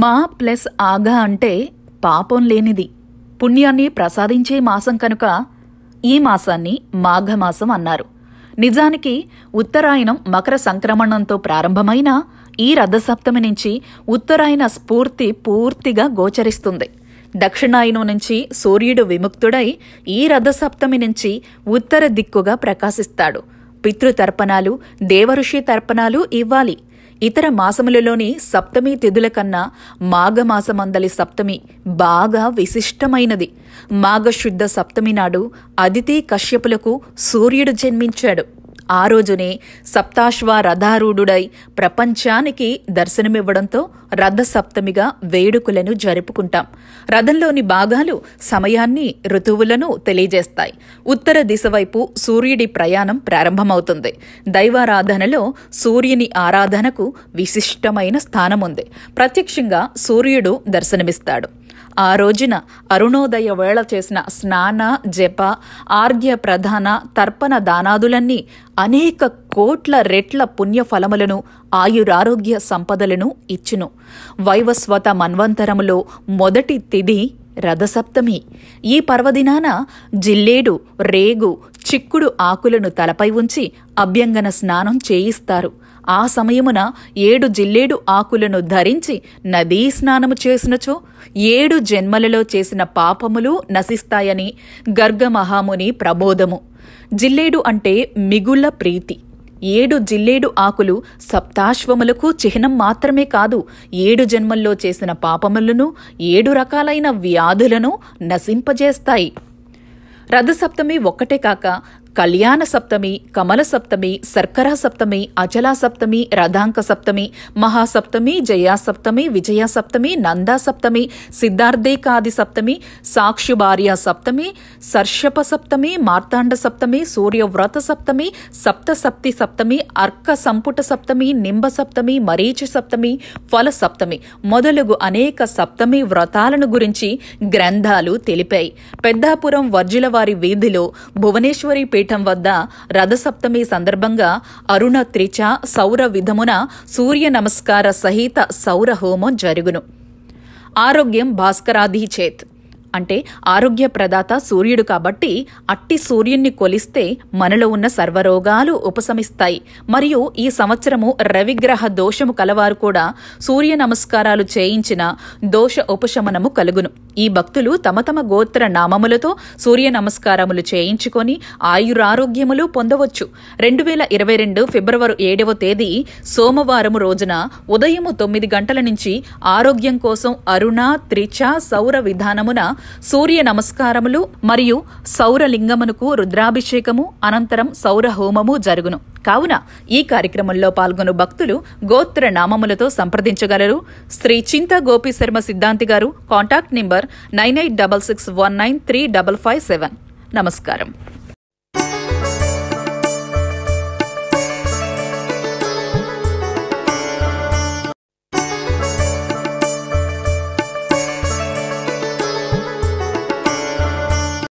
మా ప్లస్ ఆగా అంటే పాపం లేనిది పుణ్యాన్ని ప్రసాదించే మాసం కనుక ఈ మాసాన్ని మాఘమాసం అన్నారు నిజానికి ఉత్తరాయణం మకర సంక్రమణంతో ప్రారంభమైన ఈ రథసప్తమి నుంచి ఉత్తరాయణ స్ఫూర్తి పూర్తిగా గోచరిస్తుంది దక్షిణాయనం నుంచి సూర్యుడు విముక్తుడై ఈ రథసప్తమి నుంచి ఉత్తర దిక్కుగా ప్రకాశిస్తాడు పితృతర్పణాలు దేవఋషి తర్పణాలు ఇవ్వాలి ఇతర మాసములలోని సప్తమి తిథుల కన్నా మాఘమాసమందలి సప్తమి బాగా విశిష్టమైనది మాఘశుద్ధ సప్తమి నాడు అదితి కశ్యపులకు సూర్యుడు జన్మించాడు ఆ రోజునే సప్తాశ్వ రథారూఢుడై ప్రపంచానికి దర్శనమివ్వడంతో రథసప్తమిగా వేడుకలను జరుపుకుంటాం రథంలోని భాగాలు సమయాన్ని ఋతువులను తెలియజేస్తాయి ఉత్తర దిశ వైపు సూర్యుడి ప్రయాణం ప్రారంభమవుతుంది దైవారాధనలో సూర్యుని ఆరాధనకు విశిష్టమైన స్థానం ఉంది ప్రత్యక్షంగా సూర్యుడు దర్శనమిస్తాడు ఆ రోజున అరుణోదయ వేళ చేసిన స్నాన జప ఆర్ఘ్య ప్రధాన తర్పణ దానాదులన్నీ అనేక కోట్ల రెట్ల పుణ్యఫలములను ఆయురారోగ్య సంపదలను ఇచ్చును వైవస్వత మన్వంతరములో మొదటి తిది రథసప్తమి ఈ పర్వదినాన జిల్లేడు రేగు చిక్కుడు ఆకులను తలపై ఉంచి అభ్యంగన స్నానం చేయిస్తారు ఆ సమయమున ఏడు జిల్లేడు ఆకులను ధరించి నదీ స్నానము చేసినచో ఏడు జన్మలలో చేసిన పాపములు నశిస్తాయని గర్గమహాముని ప్రబోధము జిల్లేడు అంటే మిగుల ప్రీతి ఏడు జిల్లేడు ఆకులు సప్తాశ్వములకు చిహ్నం మాత్రమే కాదు ఏడు జన్మల్లో చేసిన పాపములను ఏడు రకాలైన వ్యాధులను నశింపజేస్తాయి రథసప్తమి ఒక్కటే కాక కళ్యాణ సప్తమి కమల సప్తమి శర్కరా సప్తమి అచలా సప్తమి రథాంక సప్తమి మహాసప్తమి జయా సప్తమి విజయ సప్తమి నందా సప్తమి సిద్ధార్థేకాది సప్తమి సాక్షుభార్య సప్తమి సర్షప సప్తమి మార్తాండ సప్తమి సూర్యవ్రత సప్తమి సప్త సప్తి సప్తమి అర్క సంపుట సప్తమి నింబ సప్తమి మరీచి సప్తమి ఫల సప్తమి మొదలగు అనేక సప్తమి వ్రతాలను గురించి గ్రంథాలు తెలిపాయి పెద్దాపురం వర్జుల వారి వీధిలో భువనేశ్వరి పీఠం వద్ద రథసప్తమి సందర్భంగా అరుణ త్రిచ సౌర విధమున సూర్య నమస్కార సహిత సౌర హోమం జరుగును ఆరోగ్యం భాస్కరాధి చేత్ అంటే ఆరోగ్య ప్రదాత సూర్యుడు కాబట్టి అట్టి సూర్యుణ్ణి కొలిస్తే మనలో ఉన్న సర్వరోగాలు ఉపశమిస్తాయి మరియు ఈ సంవత్సరము రవిగ్రహ దోషము కలవారు కూడా సూర్య నమస్కారాలు చేయించిన దోష ఉపశమనము కలుగును ఈ భక్తులు తమ తమ గోత్ర నామములతో సూర్య నమస్కారములు చేయించుకొని ఆయురారోగ్యములు పొందవచ్చు రెండు వేల ఇరవై రెండు ఫిబ్రవరి ఏడవ తేదీ సోమవారం రోజున ఉదయము తొమ్మిది గంటల నుంచి ఆరోగ్యం కోసం అరుణ త్రిచ సౌర విధానమున సూర్య నమస్కారములు మరియు సౌరలింగమునకు రుద్రాభిషేకము అనంతరం సౌరహోమము జరుగును కావున ఈ కార్యక్రమంలో పాల్గొను భక్తులు గోత్ర నామములతో సంప్రదించగలరు శ్రీ చింత Gopisharma Siddhanti garu contact number nine eight double six one nine three double five seven నమస్కారం